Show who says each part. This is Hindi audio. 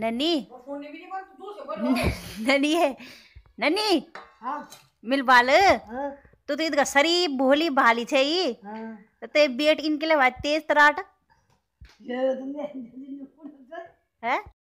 Speaker 1: नन्नी नन्नी है नन्नी मिल बाल तो तो इधर सरी भोली भाली छे ही तो ते बेट इनके लिए तेज तराट है